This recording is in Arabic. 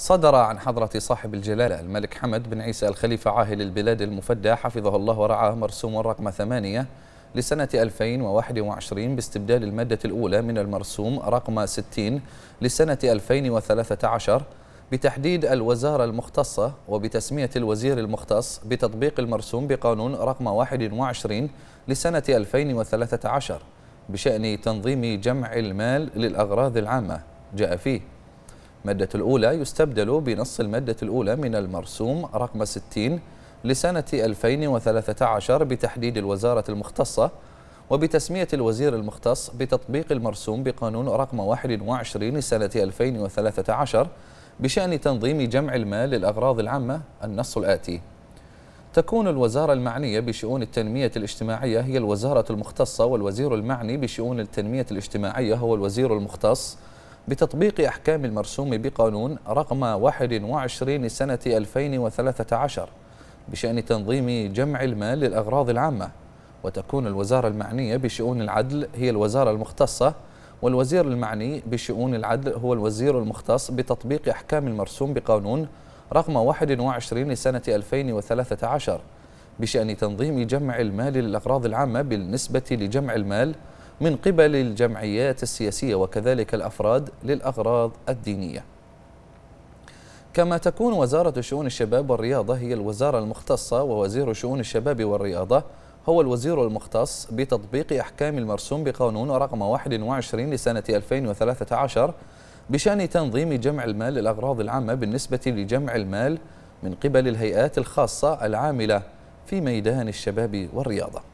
صدر عن حضرة صاحب الجلالة الملك حمد بن عيسى الخليفة عاهل البلاد المفدى حفظه الله ورعاه مرسوم رقم ثمانية لسنة 2021 باستبدال المادة الأولى من المرسوم رقم 60 لسنة 2013 بتحديد الوزارة المختصة وبتسمية الوزير المختص بتطبيق المرسوم بقانون رقم 21 لسنة 2013 بشأن تنظيم جمع المال للأغراض العامة جاء فيه مادة الأولى يستبدل بنص المادة الأولى من المرسوم رقم 60 لسنة 2013 بتحديد الوزارة المختصة وبتسمية الوزير المختص بتطبيق المرسوم بقانون رقم 21 لسنة 2013 بشأن تنظيم جمع المال للأغراض العامة النص الآتي تكون الوزارة المعنية بشؤون التنمية الاجتماعية هي الوزارة المختصة والوزير المعني بشؤون التنمية الاجتماعية هو الوزير المختص بتطبيق أحكام المرسوم بقانون رقم 21 لسنة 2013 بشأن تنظيم جمع المال للأغراض العامة وتكون الوزارة المعنية بشؤون العدل هي الوزارة المختصة والوزير المعني بشؤون العدل هو الوزير المختص بتطبيق أحكام المرسوم بقانون رقم 21 لسنة 2013 بشأن تنظيم جمع المال للأغراض العامة بالنسبة لجمع المال من قبل الجمعيات السياسية وكذلك الأفراد للأغراض الدينية كما تكون وزارة شؤون الشباب والرياضة هي الوزارة المختصة ووزير شؤون الشباب والرياضة هو الوزير المختص بتطبيق أحكام المرسوم بقانون رقم 21 لسنة 2013 بشأن تنظيم جمع المال للأغراض العامة بالنسبة لجمع المال من قبل الهيئات الخاصة العاملة في ميدان الشباب والرياضة